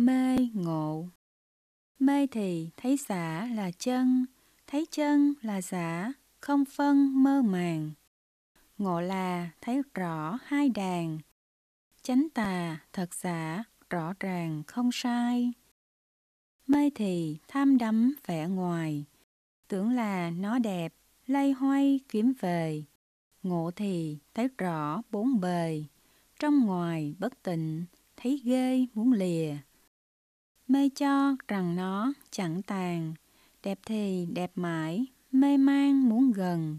mê ngộ. Mê thì thấy giả là chân, thấy chân là giả, không phân mơ màng. Ngộ là thấy rõ hai đàn. Chánh tà thật giả, rõ ràng không sai. Mê thì tham đắm vẻ ngoài, tưởng là nó đẹp, lay hoay kiếm về. Ngộ thì thấy rõ bốn bề, trong ngoài bất tịnh, thấy ghê muốn lìa mê cho rằng nó chẳng tàn, đẹp thì đẹp mãi, mê mang muốn gần.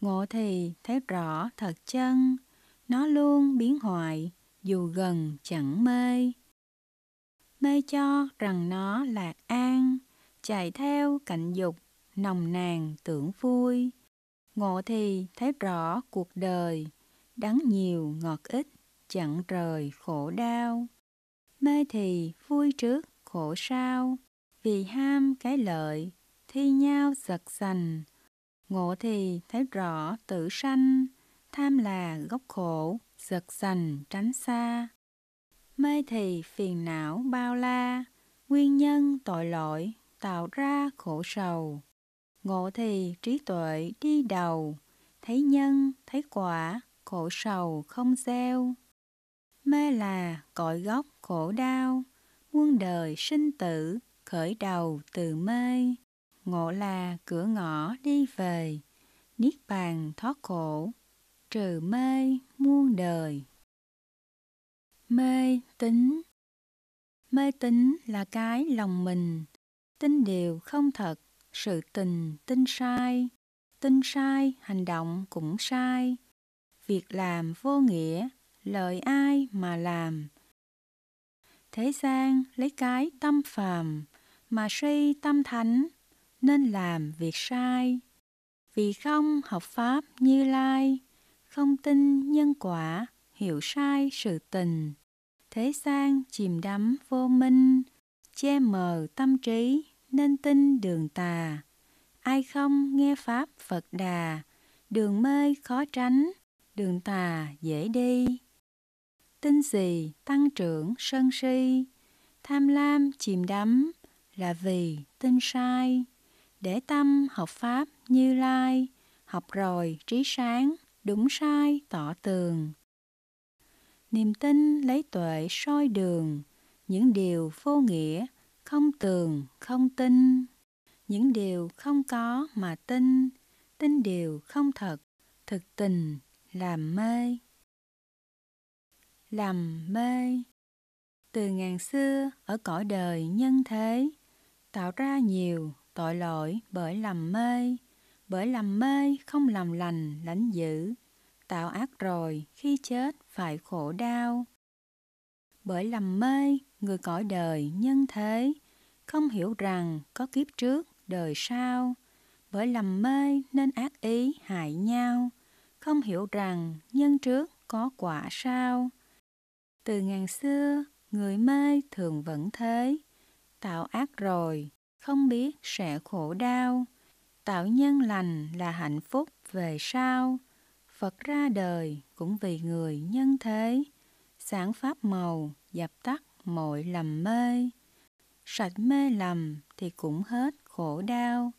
Ngộ thì thấy rõ thật chân, nó luôn biến hoại, dù gần chẳng mê. Mê cho rằng nó lạc an, chạy theo cạnh dục, nồng nàn tưởng vui. Ngộ thì thấy rõ cuộc đời, đắng nhiều ngọt ít, chẳng rời khổ đau mê thì vui trước khổ sau, vì ham cái lợi, thi nhau giật giành Ngộ thì thấy rõ tự sanh, tham là gốc khổ, giật giành tránh xa. Mê thì phiền não bao la, nguyên nhân tội lỗi tạo ra khổ sầu. Ngộ thì trí tuệ đi đầu, thấy nhân, thấy quả, khổ sầu không gieo mê là cội gốc khổ đau, muôn đời sinh tử, khởi đầu từ mê. Ngộ là cửa ngõ đi về, niết bàn thoát khổ, trừ mê muôn đời. Mê tính Mê tính là cái lòng mình, tin điều không thật, sự tình tin sai, tin sai hành động cũng sai, việc làm vô nghĩa, lợi ai mà làm. Thế gian lấy cái tâm phàm, mà suy tâm thánh, nên làm việc sai. Vì không học Pháp như lai, không tin nhân quả, hiểu sai sự tình. Thế gian chìm đắm vô minh, che mờ tâm trí, nên tin đường tà. Ai không nghe Pháp Phật đà, đường mê khó tránh, đường tà dễ đi tinh gì tăng trưởng sân si, tham lam chìm đắm là vì tinh sai, để tâm học pháp như lai, học rồi trí sáng, đúng sai tỏ tường. Niềm tin lấy tuệ soi đường, những điều vô nghĩa, không tường, không tin. Những điều không có mà tin, tin điều không thật, thực tình, làm mê lầm mê từ ngàn xưa ở cõi đời nhân thế tạo ra nhiều tội lỗi bởi lầm mê bởi lầm mê không làm lành lãnh dữ tạo ác rồi khi chết phải khổ đau bởi lầm mê người cõi đời nhân thế không hiểu rằng có kiếp trước đời sau bởi lầm mê nên ác ý hại nhau không hiểu rằng nhân trước có quả sao từ ngàn xưa, người mê thường vẫn thế. Tạo ác rồi, không biết sẽ khổ đau. Tạo nhân lành là hạnh phúc về sau. Phật ra đời cũng vì người nhân thế. Sáng pháp màu dập tắt mọi lầm mê. Sạch mê lầm thì cũng hết khổ đau.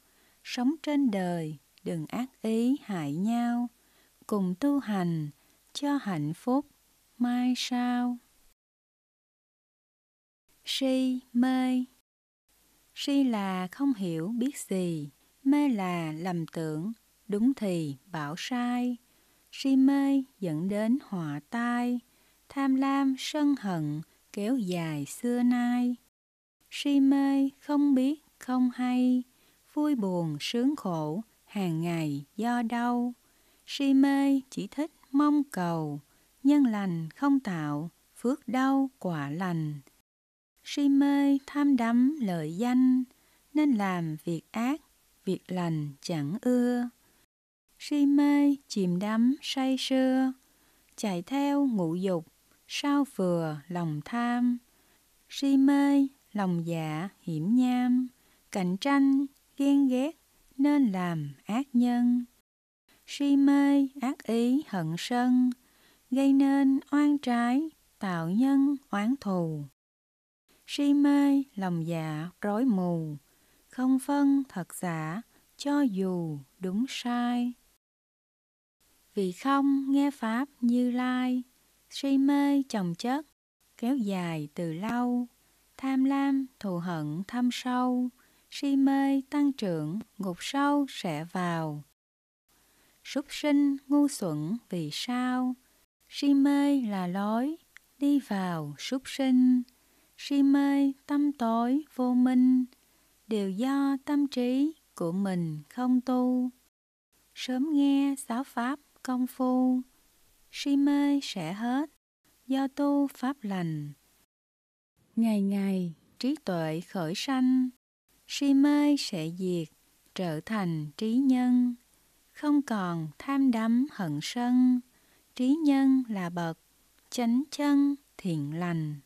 Sống trên đời, đừng ác ý hại nhau. Cùng tu hành cho hạnh phúc mai sao si mê si là không hiểu biết gì mê là lầm tưởng đúng thì bảo sai si mê dẫn đến họa tai tham lam sân hận kéo dài xưa nay si mê không biết không hay vui buồn sướng khổ hàng ngày do đau si mê chỉ thích mong cầu nhân lành không tạo, phước đau quả lành. Si mê tham đắm lợi danh, nên làm việc ác, việc lành chẳng ưa. Si mê chìm đắm say sưa, chạy theo ngũ dục, sao vừa lòng tham. Si mê lòng dạ hiểm nham, cạnh tranh, ghen ghét nên làm ác nhân. Si mê ác ý hận sân, gây nên oan trái, tạo nhân oán thù. Si mê, lòng dạ, rối mù, không phân thật giả, cho dù đúng sai. Vì không nghe Pháp như lai, si mê chồng chất, kéo dài từ lâu, tham lam, thù hận, thâm sâu, si mê tăng trưởng, ngục sâu sẽ vào. Súc sinh ngu xuẩn vì sao? Si mê là lối, đi vào súc sinh. Si mê tâm tối vô minh, đều do tâm trí của mình không tu. Sớm nghe giáo pháp công phu, si mê sẽ hết do tu pháp lành. Ngày ngày trí tuệ khởi sanh, si mê sẽ diệt, trở thành trí nhân, không còn tham đắm hận sân trí nhân là bậc chánh chân thiện lành